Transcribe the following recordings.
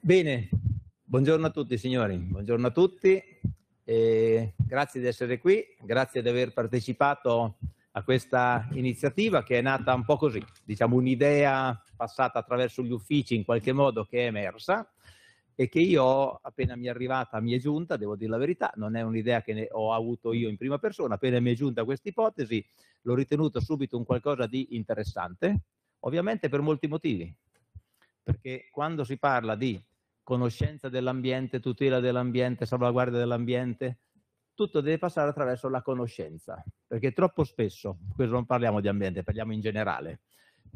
Bene, buongiorno a tutti signori, buongiorno a tutti, eh, grazie di essere qui, grazie di aver partecipato a questa iniziativa che è nata un po' così, diciamo un'idea passata attraverso gli uffici in qualche modo che è emersa e che io appena mi è arrivata, mi è giunta, devo dire la verità, non è un'idea che ho avuto io in prima persona, appena mi è giunta questa ipotesi l'ho ritenuta subito un qualcosa di interessante, ovviamente per molti motivi, perché quando si parla di conoscenza dell'ambiente, tutela dell'ambiente, salvaguardia dell'ambiente, tutto deve passare attraverso la conoscenza, perché troppo spesso, questo non parliamo di ambiente, parliamo in generale,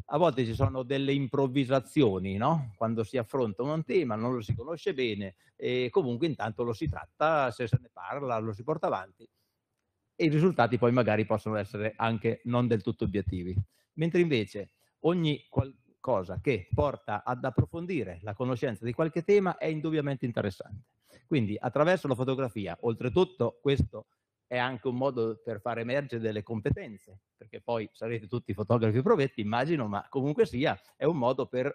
a volte ci sono delle improvvisazioni, no? Quando si affronta un tema, non lo si conosce bene e comunque intanto lo si tratta, se se ne parla, lo si porta avanti e i risultati poi magari possono essere anche non del tutto obiettivi. Mentre invece ogni, cosa che porta ad approfondire la conoscenza di qualche tema è indubbiamente interessante. Quindi attraverso la fotografia, oltretutto questo è anche un modo per far emergere delle competenze, perché poi sarete tutti fotografi provetti, immagino, ma comunque sia, è un modo per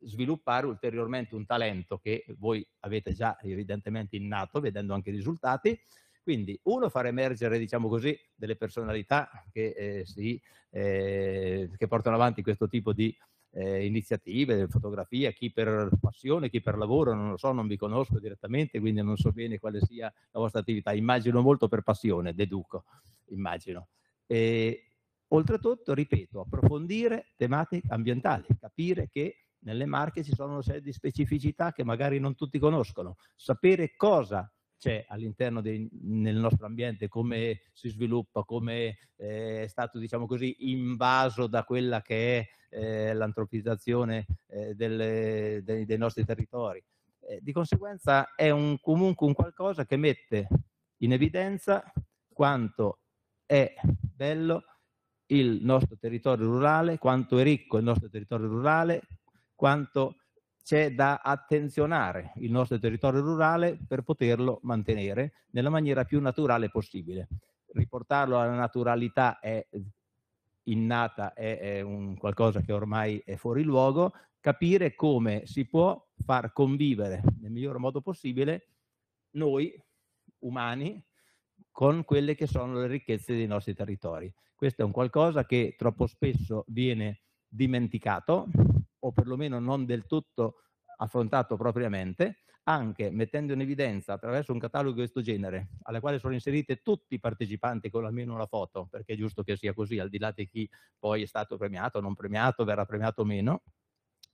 sviluppare ulteriormente un talento che voi avete già evidentemente innato, vedendo anche i risultati. Quindi uno, far emergere, diciamo così, delle personalità che, eh, si, eh, che portano avanti questo tipo di eh, iniziative, fotografia, chi per passione, chi per lavoro, non lo so, non vi conosco direttamente, quindi non so bene quale sia la vostra attività, immagino molto per passione, deduco, immagino. E, oltretutto, ripeto, approfondire tematiche ambientali, capire che nelle marche ci sono una serie di specificità che magari non tutti conoscono, sapere cosa c'è all'interno del nostro ambiente, come si sviluppa, come eh, è stato diciamo così, invaso da quella che è eh, l'antropizzazione eh, delle, dei, dei, nostri territori. Eh, di conseguenza è un, comunque un qualcosa che mette in evidenza quanto è bello il nostro territorio rurale, quanto è ricco il nostro territorio rurale, quanto c'è da attenzionare il nostro territorio rurale per poterlo mantenere nella maniera più naturale possibile. Riportarlo alla naturalità è innata, è, è un qualcosa che ormai è fuori luogo, capire come si può far convivere nel miglior modo possibile noi umani con quelle che sono le ricchezze dei nostri territori. Questo è un qualcosa che troppo spesso viene dimenticato, o perlomeno non del tutto affrontato propriamente, anche mettendo in evidenza attraverso un catalogo di questo genere, alla quale sono inserite tutti i partecipanti con almeno una foto, perché è giusto che sia così, al di là di chi poi è stato premiato, non premiato, verrà premiato o meno,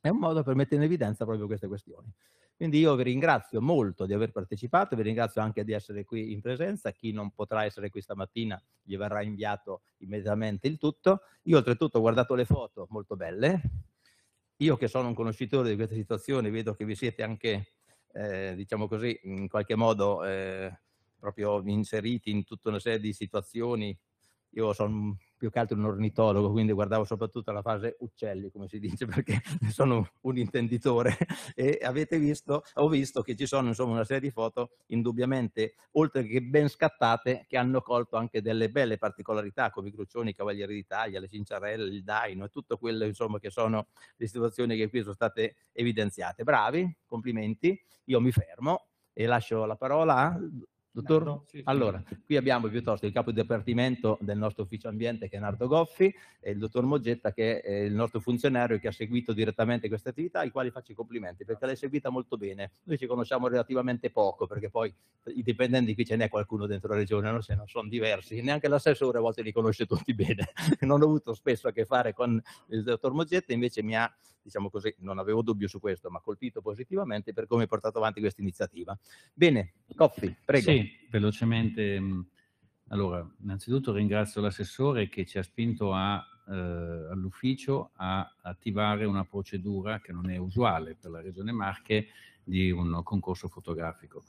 è un modo per mettere in evidenza proprio queste questioni. Quindi io vi ringrazio molto di aver partecipato, vi ringrazio anche di essere qui in presenza, chi non potrà essere qui stamattina gli verrà inviato immediatamente il tutto. Io oltretutto ho guardato le foto molto belle, io che sono un conoscitore di questa situazione, vedo che vi siete anche, eh, diciamo così, in qualche modo eh, proprio inseriti in tutta una serie di situazioni. Io sono più che altro un ornitologo, quindi guardavo soprattutto la fase uccelli, come si dice, perché sono un intenditore e avete visto, ho visto che ci sono insomma una serie di foto indubbiamente, oltre che ben scattate, che hanno colto anche delle belle particolarità come i crucioni, i cavalieri d'Italia, le cinciarelle, il daino e tutto quello insomma che sono le situazioni che qui sono state evidenziate. Bravi, complimenti, io mi fermo e lascio la parola a Dottor? Nardo, sì, sì. Allora, qui abbiamo piuttosto il capo di dipartimento del nostro ufficio ambiente che è Nardo Goffi e il dottor Moggetta che è il nostro funzionario che ha seguito direttamente questa attività, ai quali faccio i complimenti perché l'hai seguita molto bene. Noi ci conosciamo relativamente poco perché poi i dipendenti qui ce n'è qualcuno dentro la regione, no? se non sono diversi, neanche l'assessore a volte li conosce tutti bene. non ho avuto spesso a che fare con il dottor Moggetta, invece mi ha diciamo così, non avevo dubbio su questo, ma colpito positivamente per come ha portato avanti questa iniziativa. Bene, Goffi, prego. Sì, sì, velocemente. Mm, allora, innanzitutto ringrazio l'assessore che ci ha spinto a, eh, all'ufficio a attivare una procedura che non è usuale per la Regione Marche di un concorso fotografico.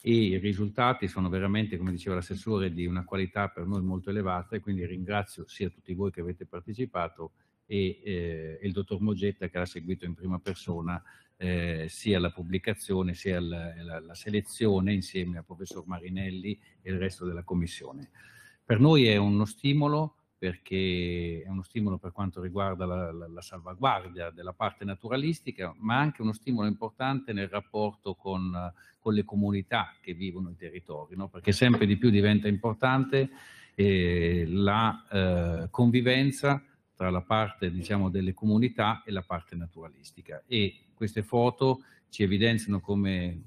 E I risultati sono veramente, come diceva l'assessore, di una qualità per noi molto elevata e quindi ringrazio sia tutti voi che avete partecipato e eh, il dottor Mogetta che l'ha seguito in prima persona eh, sia la pubblicazione sia la, eh, la, la selezione insieme al professor Marinelli e il resto della commissione. Per noi è uno stimolo perché è uno stimolo per quanto riguarda la, la, la, salvaguardia della parte naturalistica, ma anche uno stimolo importante nel rapporto con, con le comunità che vivono i territori, no? perché sempre di più diventa importante eh, la eh, convivenza tra la parte diciamo, delle comunità e la parte naturalistica e queste foto ci evidenziano come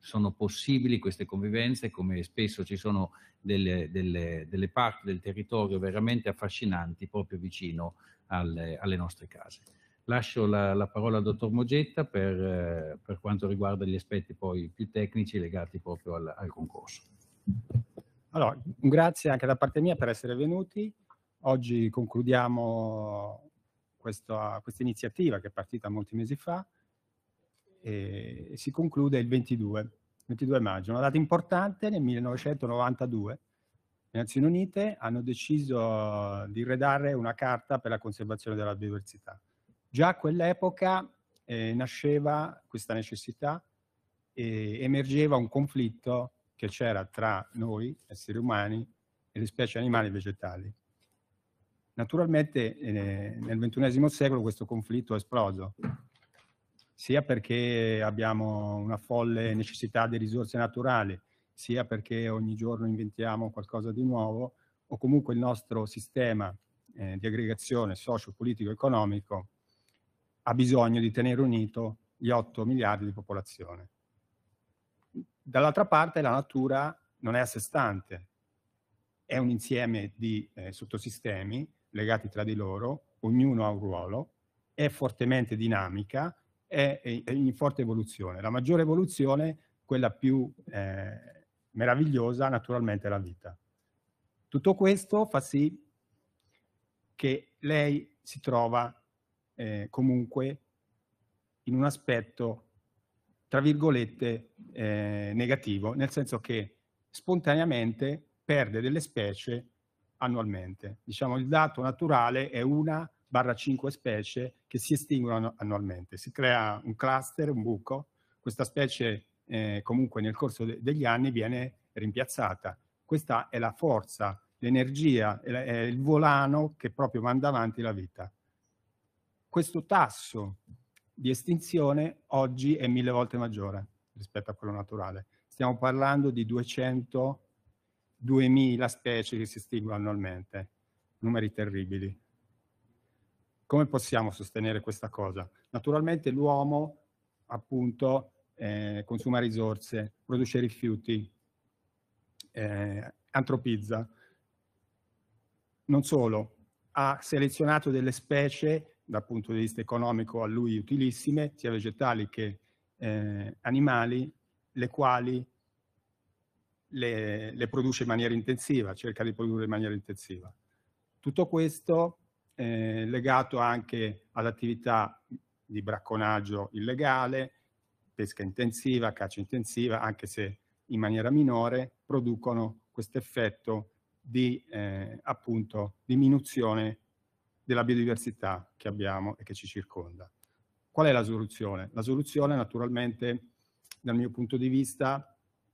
sono possibili queste convivenze, come spesso ci sono delle, delle, delle parti del territorio veramente affascinanti proprio vicino alle, alle nostre case. Lascio la, la, parola al dottor Mogetta per, per, quanto riguarda gli aspetti poi più tecnici legati proprio al, al concorso. Allora, grazie anche da parte mia per essere venuti. Oggi concludiamo questa, iniziativa che è partita molti mesi fa e si conclude il 22, 22 maggio, una data importante nel 1992. Le Nazioni Unite hanno deciso di redare una carta per la conservazione della biodiversità. Già a quell'epoca eh, nasceva questa necessità e emergeva un conflitto che c'era tra noi, esseri umani, e le specie animali e vegetali. Naturalmente eh, nel XXI secolo questo conflitto è esploso, sia perché abbiamo una folle necessità di risorse naturali, sia perché ogni giorno inventiamo qualcosa di nuovo, o comunque il nostro sistema eh, di aggregazione socio-politico-economico ha bisogno di tenere unito gli 8 miliardi di popolazione. Dall'altra parte la natura non è a sé stante, è un insieme di eh, sottosistemi legati tra di loro, ognuno ha un ruolo, è fortemente dinamica, è, in forte evoluzione. La maggiore evoluzione, quella più eh, meravigliosa, naturalmente è la vita. Tutto questo fa sì che lei si trova eh, comunque in un aspetto, tra virgolette, eh, negativo, nel senso che spontaneamente perde delle specie annualmente. Diciamo il dato naturale è una barra cinque specie che si estinguono annualmente. Si crea un cluster, un buco, questa specie eh, comunque nel corso de degli anni viene rimpiazzata. Questa è la forza, l'energia, è il volano che proprio manda avanti la vita. Questo tasso di estinzione oggi è mille volte maggiore rispetto a quello naturale. Stiamo parlando di 200 2.000 specie che si estinguono annualmente, numeri terribili. Come possiamo sostenere questa cosa? Naturalmente l'uomo, appunto, eh, consuma risorse, produce rifiuti, eh, antropizza. Non solo, ha selezionato delle specie dal punto di vista economico a lui utilissime, sia vegetali che eh, animali, le quali le, le, produce in maniera intensiva, cerca di produrre in maniera intensiva. Tutto questo eh, legato anche all'attività di bracconaggio illegale, pesca intensiva, caccia intensiva, anche se in maniera minore, producono questo effetto di eh, appunto diminuzione della biodiversità che abbiamo e che ci circonda. Qual è la soluzione? La soluzione naturalmente dal mio punto di vista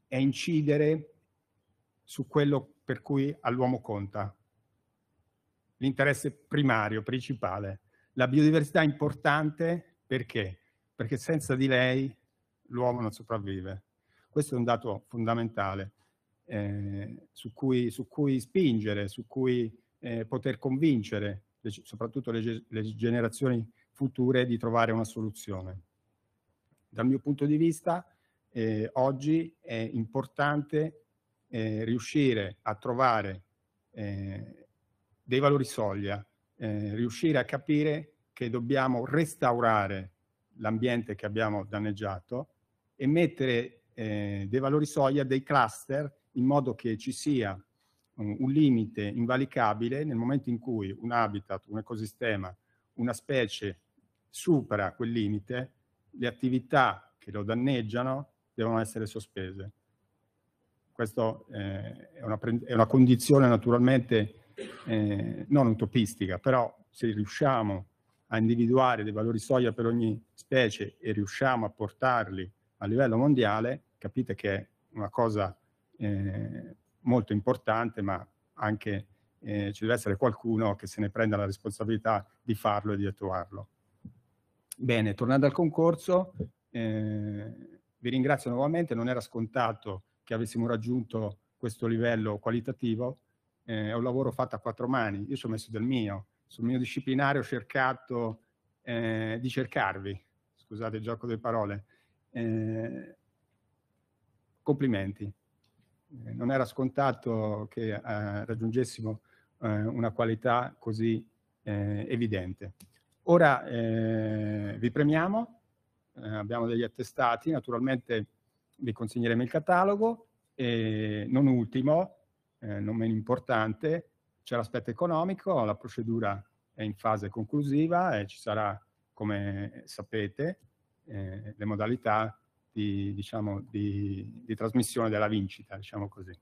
è incidere su quello per cui all'uomo conta, l'interesse primario, principale. La biodiversità è importante perché? Perché senza di lei l'uomo non sopravvive. Questo è un dato fondamentale eh, su, cui, su, cui, spingere, su cui eh, poter convincere le, soprattutto le, le generazioni future di trovare una soluzione. Dal mio punto di vista eh, oggi è importante eh, riuscire a trovare eh, dei valori soglia, eh, riuscire a capire che dobbiamo restaurare l'ambiente che abbiamo danneggiato e mettere eh, dei valori soglia, dei cluster, in modo che ci sia un, un limite invalicabile nel momento in cui un habitat, un ecosistema, una specie supera quel limite, le attività che lo danneggiano devono essere sospese. Questa eh, è, una, è, una, condizione naturalmente eh, non utopistica, però se riusciamo a individuare dei valori soglia per ogni specie e riusciamo a portarli a livello mondiale, capite che è una cosa eh, molto importante, ma anche eh, ci deve essere qualcuno che se ne prenda la responsabilità di farlo e di attuarlo. Bene, tornando al concorso, eh, vi ringrazio nuovamente, non era scontato che avessimo raggiunto questo livello qualitativo, eh, è un lavoro fatto a quattro mani, io ci ho messo del mio, sul mio disciplinare ho cercato eh, di cercarvi, scusate il gioco delle parole, eh, complimenti. Eh, non era scontato che eh, raggiungessimo eh, una qualità così evidente. Ora vi premiamo eh, abbiamo degli attestati, naturalmente vi consegneremo il catalogo e non ultimo, eh, non meno importante, c'è l'aspetto economico, la procedura è in fase conclusiva e ci sarà, come sapete, eh, le modalità di, diciamo, di, di trasmissione della vincita, diciamo così.